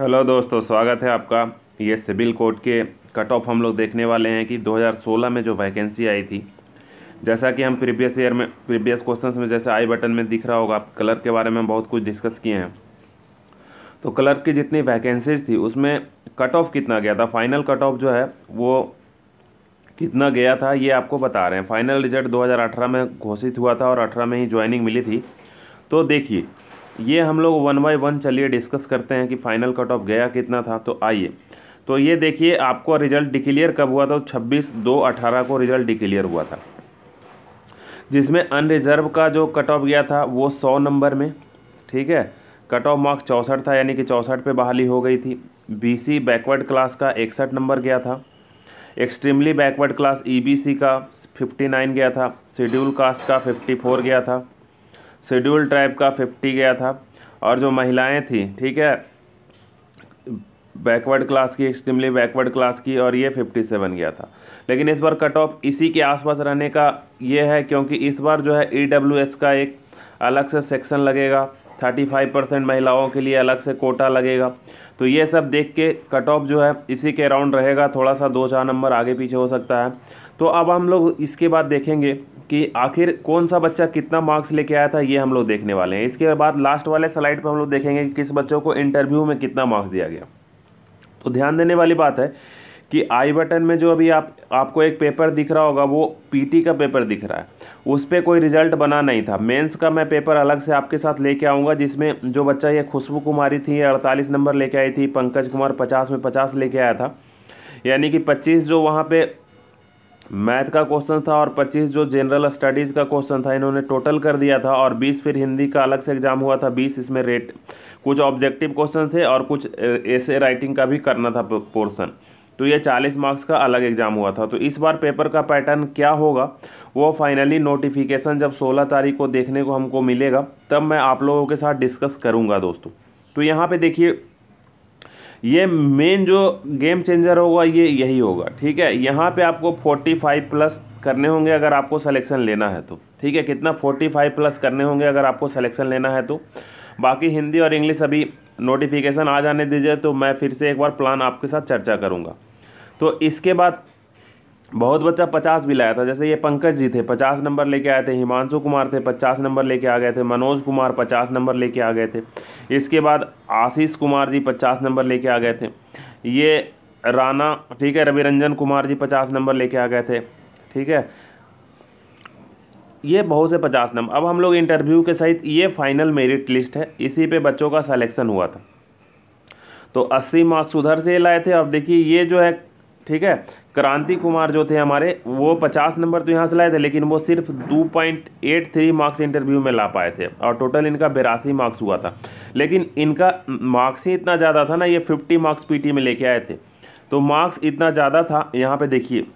hello दोस्तों स्वागत है आपका ये सिविल कोर्ट के कट ऑफ हम लोग देखने वाले हैं कि 2016 में जो वैकेंसी आई थी जैसा कि हम प्रीवियस ईयर में प्रीवियस क्वेश्चंस में जैसे आई बटन में दिख रहा होगा आप कलर के बारे में बहुत कुछ डिस्कस किए हैं तो कलर की जितनी वैकेंसीज थी उसमें कट ऑफ कितना गया था फाइनल कट ऑफ जो है वो कितना गया था ये आपको बता रहे हैं फाइनल रिजल्ट दो में घोषित हुआ था और अठारह में ही ज्वाइनिंग मिली थी तो देखिए ये हम लोग वन बाई वन चलिए डिस्कस करते हैं कि फाइनल कट ऑफ गया कितना था तो आइए तो ये देखिए आपको रिजल्ट डिक्लेयर कब हुआ था छब्बीस दो अठारह को रिजल्ट डिक्लेयर हुआ था जिसमें अनरिजर्व का जो कट ऑफ गया था वो सौ नंबर में ठीक है कट ऑफ मार्क्स चौंसठ था यानी कि चौंसठ पे बहाली हो गई थी बीसी बैकवर्ड क्लास का इकसठ नंबर गया था एक्सट्रीमली बैकवर्ड क्लास ईबीसी का 59 गया था शेड्यूल कास्ट का 54 गया था शेड्यूल ट्राइब का फिफ्टी गया था और जो महिलाएं थी ठीक है बैकवर्ड क्लास की एक्सट्रीमली बैकवर्ड क्लास की और ये फिफ्टी सेवन गया था लेकिन इस बार कट ऑफ इसी के आसपास रहने का ये है क्योंकि इस बार जो है ई e का एक अलग से सेक्शन लगेगा थर्टी फाइव परसेंट महिलाओं के लिए अलग से कोटा लगेगा तो ये सब देख के कट ऑफ जो है इसी के अराउंड रहेगा थोड़ा सा दो चार नंबर आगे पीछे हो सकता है तो अब हम लोग इसके बाद देखेंगे कि आखिर कौन सा बच्चा कितना मार्क्स लेके आया था ये हम लोग देखने वाले हैं इसके बाद लास्ट वाले स्लाइड पर हम लोग देखेंगे कि किस बच्चों को इंटरव्यू में कितना मार्क्स दिया गया तो ध्यान देने वाली बात है कि आई बटन में जो अभी आप आपको एक पेपर दिख रहा होगा वो पीटी का पेपर दिख रहा है उस पर कोई रिजल्ट बना नहीं था मेंस का मैं पेपर अलग से आपके साथ लेके आऊँगा जिसमें जो बच्चा ये खुशबू कुमारी थी अड़तालीस नंबर लेके आई थी पंकज कुमार पचास में पचास लेके आया था यानी कि पच्चीस जो वहाँ पर मैथ का क्वेश्चन था और 25 जो जनरल स्टडीज़ का क्वेश्चन था इन्होंने टोटल कर दिया था और 20 फिर हिंदी का अलग से एग्ज़ाम हुआ था 20 इसमें रेट कुछ ऑब्जेक्टिव क्वेश्चन थे और कुछ ऐसे राइटिंग का भी करना था पोर्सन तो ये चालीस मार्क्स का अलग एग्ज़ाम हुआ था तो इस बार पेपर का पैटर्न क्या होगा वो फाइनली नोटिफिकेशन जब सोलह तारीख को देखने को हमको मिलेगा तब मैं आप लोगों के साथ डिस्कस करूँगा दोस्तों तो यहाँ पर देखिए ये मेन जो गेम चेंजर होगा ये यही होगा ठीक है यहाँ पे आपको 45 प्लस करने होंगे अगर आपको सिलेक्शन लेना है तो ठीक है कितना 45 प्लस करने होंगे अगर आपको सिलेक्शन लेना है तो बाकी हिंदी और इंग्लिश अभी नोटिफिकेशन आ जाने दीजिए तो मैं फिर से एक बार प्लान आपके साथ चर्चा करूँगा तो इसके बाद बहुत बच्चा पचास भी लाया था जैसे ये पंकज जी थे पचास नंबर लेके आए थे हिमांशु कुमार थे पचास नंबर लेके आ गए थे मनोज कुमार पचास नंबर लेके आ गए थे इसके बाद आशीष कुमार जी पचास नंबर लेके आ गए थे ये राणा ठीक है रविरंजन कुमार जी पचास नंबर लेके आ गए थे ठीक है ये बहुत से पचास नंबर अब हम लोग इंटरव्यू के सहित ये फाइनल मेरिट लिस्ट है इसी पर बच्चों का सलेक्शन हुआ था तो अस्सी मार्क्स उधर से लाए थे अब देखिए ये जो है ठीक है क्रांति कुमार जो थे हमारे वो पचास नंबर तो यहाँ से लाए थे लेकिन वो सिर्फ two point eight three marks interview में ला पाए थे और टोटल इनका बेरासी मार्क्स हुआ था लेकिन इनका मार्क्स ही इतना ज़्यादा था ना ये फिफ्टी मार्क्स पीटी में लेके आए थे तो मार्क्स इतना ज़्यादा था यहाँ पे देखिए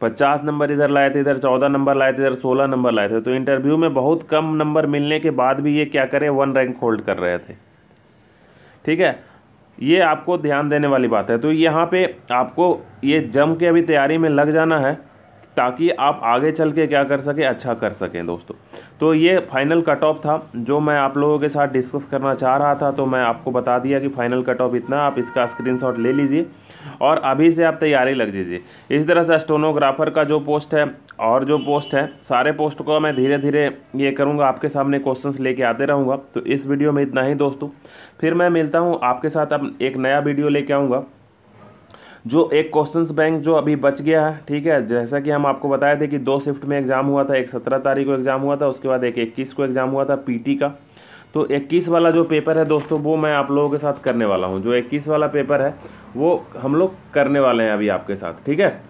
पचास नंबर इधर लाए थे इधर चौदह नंबर लाए थे इधर सोलह नंबर लाए थे तो इंटरव्यू में बहुत कम नंबर मिलने के बाद भी ये क्या करें वन रैंक होल्ड कर रहे थे ठीक है ये आपको ध्यान देने वाली बात है तो यहाँ पे आपको ये जम के अभी तैयारी में लग जाना है ताकि आप आगे चल के क्या कर सकें अच्छा कर सकें दोस्तों तो ये फाइनल कट ऑफ था जो मैं आप लोगों के साथ डिस्कस करना चाह रहा था तो मैं आपको बता दिया कि फाइनल कट ऑफ इतना आप इसका स्क्रीनशॉट ले लीजिए और अभी से आप तैयारी लग दीजिए इस तरह से स्टोनोग्राफर का जो पोस्ट है और जो पोस्ट है सारे पोस्ट को मैं धीरे धीरे ये करूँगा आपके सामने क्वेश्चन लेके आते रहूँगा तो इस वीडियो में इतना ही दोस्तों फिर मैं मिलता हूँ आपके साथ अब एक नया वीडियो लेके आऊँगा जो एक क्वेश्चन बैंक जो अभी बच गया है ठीक है जैसा कि हम आपको बताए थे कि दो शिफ्ट में एग्ज़ाम हुआ था एक सत्रह तारीख को एग्ज़ाम हुआ था उसके बाद एक इक्कीस को एग्ज़ाम हुआ था पी का तो 21 वाला जो पेपर है दोस्तों वो मैं आप लोगों के साथ करने वाला हूँ जो 21 वाला पेपर है वो हम लोग करने वाले हैं अभी आपके साथ ठीक है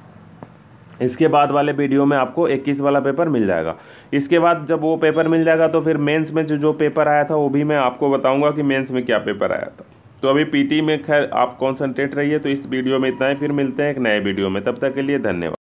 इसके बाद वाले वीडियो में आपको 21 वाला पेपर मिल जाएगा इसके बाद जब वो पेपर मिल जाएगा तो फिर मेंस में जो जो पेपर आया था वो भी मैं आपको बताऊंगा कि मेंस में क्या पेपर आया था तो अभी पीटी में खैर आप कॉन्सनट्रेट रहिए तो इस वीडियो में इतना ही फिर मिलते हैं एक नए वीडियो में तब तक के लिए धन्यवाद